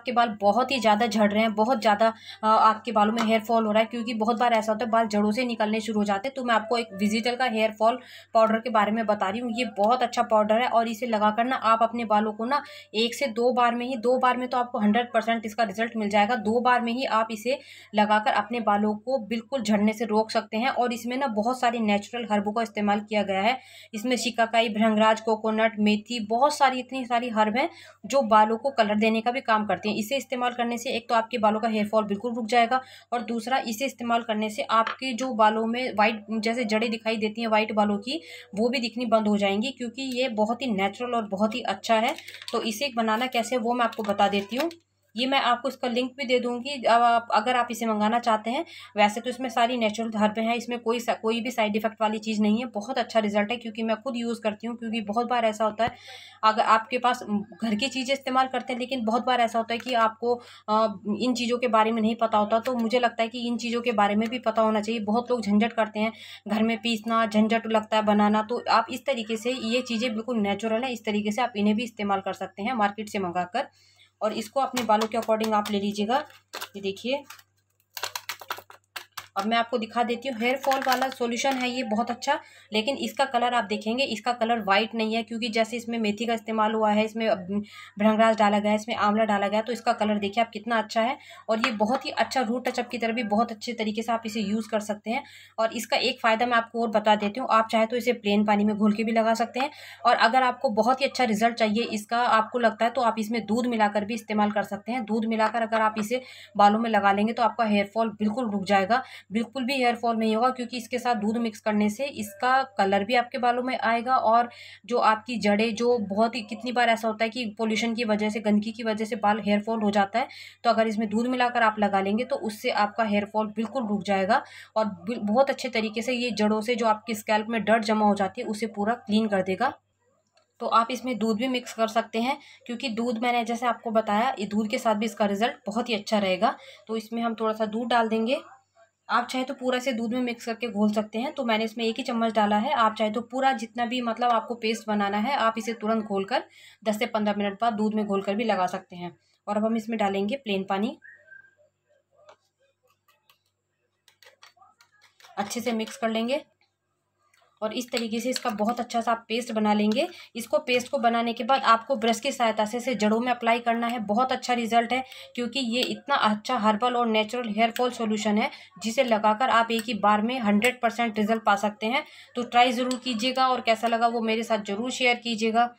आपके बाल बहुत ही ज़्यादा झड़ रहे हैं बहुत ज़्यादा आपके बालों में हेयर फॉल हो रहा है क्योंकि बहुत बार ऐसा होता है बाल जड़ों से निकलने शुरू हो जाते हैं तो मैं आपको एक विजिटल का हेयर फॉल पाउडर के बारे में बता रही हूँ ये बहुत अच्छा पाउडर है और इसे लगाकर ना आप अपने बालों को ना एक से दो बार में ही दो बार में तो आपको हंड्रेड परसेंट इसका रिजल्ट मिल जाएगा दो बार में ही आप इसे लगाकर अपने बालों को बिल्कुल झड़ने से रोक सकते हैं और इसमें ना बहुत सारे नेचुरल हर्बों का इस्तेमाल किया गया है इसमें शिकाकाई भ्रंगराज कोकोनट मेथी बहुत सारी इतनी सारी हर्ब हैं जो बालों को कलर देने का भी काम करती हैं हैं इसे इस्तेमाल करने से एक तो आपके बालों का हेयर फॉल बिल्कुल रुक जाएगा और दूसरा इसे इस्तेमाल करने से आपके जो बालों में वाइट जैसे जड़ें दिखाई देती हैं वाइट बालों की वो भी दिखनी बंद हो जाएंगी क्योंकि ये बहुत ही नेचुरल और बहुत ही अच्छा है तो इसे बनाना कैसे वो मैं आपको बता देती हूँ ये मैं आपको इसका लिंक भी दे दूँगी अब आप अगर आप इसे मंगाना चाहते हैं वैसे तो इसमें सारी नेचुरल हर्बें हैं इसमें कोई कोई भी साइड इफेक्ट वाली चीज़ नहीं है बहुत अच्छा रिजल्ट है क्योंकि मैं खुद यूज़ करती हूँ क्योंकि बहुत बार ऐसा होता है अगर आपके पास घर की चीज़ें इस्तेमाल करते हैं लेकिन बहुत बार ऐसा होता है कि आपको इन चीज़ों के बारे में नहीं पता होता तो मुझे लगता है कि इन चीज़ों के बारे में भी पता होना चाहिए बहुत लोग झंझट करते हैं घर में पीसना झंझट लगता है बनाना तो आप इस तरीके से ये चीज़ें बिल्कुल नेचुरल है इस तरीके से आप इन्हें भी इस्तेमाल कर सकते हैं मार्केट से मंगा कर और इसको अपने बालों के अकॉर्डिंग आप ले लीजिएगा ये देखिए अब मैं आपको दिखा देती हूँ हेयर फॉल वाला सॉल्यूशन है ये बहुत अच्छा लेकिन इसका कलर आप देखेंगे इसका कलर वाइट नहीं है क्योंकि जैसे इसमें मेथी का इस्तेमाल हुआ है इसमें भ्रंगराज डाला गया है इसमें आंवला डाला गया तो इसका कलर देखिए आप कितना अच्छा है और ये बहुत ही अच्छा रूट टचअप की तरह भी बहुत अच्छे तरीके से आप इसे यूज़ कर सकते हैं और इसका एक फ़ायदा मैं आपको और बता देती हूँ आप चाहे तो इसे प्लेन पानी में घोल के भी लगा सकते हैं और अगर आपको बहुत ही अच्छा रिजल्ट चाहिए इसका आपको लगता है तो आप इसमें दूध मिलाकर भी इस्तेमाल कर सकते हैं दूध मिलाकर अगर आप इसे बालों में लगा लेंगे तो आपका हेयरफॉल बिल्कुल रुक जाएगा बिल्कुल भी हेयर फॉल नहीं होगा क्योंकि इसके साथ दूध मिक्स करने से इसका कलर भी आपके बालों में आएगा और जो आपकी जड़ें जो बहुत ही कितनी बार ऐसा होता है कि पोल्यूशन की वजह से गंदगी की वजह से बाल हेयर फॉल हो जाता है तो अगर इसमें दूध मिलाकर आप लगा लेंगे तो उससे आपका हेयर फॉल बिल्कुल रुक जाएगा और बहुत अच्छे तरीके से ये जड़ों से जो आपकी स्कैल्प में डर्ट जमा हो जाती है उसे पूरा क्लीन कर देगा तो आप इसमें दूध भी मिक्स कर सकते हैं क्योंकि दूध मैंने जैसे आपको बताया ये दूध के साथ भी इसका रिज़ल्ट बहुत ही अच्छा रहेगा तो इसमें हम थोड़ा सा दूध डाल देंगे आप चाहे तो पूरा इसे दूध में मिक्स करके घोल सकते हैं तो मैंने इसमें एक ही चम्मच डाला है आप चाहे तो पूरा जितना भी मतलब आपको पेस्ट बनाना है आप इसे तुरंत घोल कर दस से पंद्रह मिनट बाद दूध में घोल कर भी लगा सकते हैं और अब हम इसमें डालेंगे प्लेन पानी अच्छे से मिक्स कर लेंगे और इस तरीके से इसका बहुत अच्छा सा आप पेस्ट बना लेंगे इसको पेस्ट को बनाने के बाद आपको ब्रश की सहायता से इसे जड़ों में अप्लाई करना है बहुत अच्छा रिजल्ट है क्योंकि ये इतना अच्छा हर्बल और नेचुरल हेयर फॉल सोल्यूशन है जिसे लगाकर आप एक ही बार में हंड्रेड परसेंट रिजल्ट पा सकते हैं तो ट्राई ज़रूर कीजिएगा और कैसा लगा वो मेरे साथ ज़रूर शेयर कीजिएगा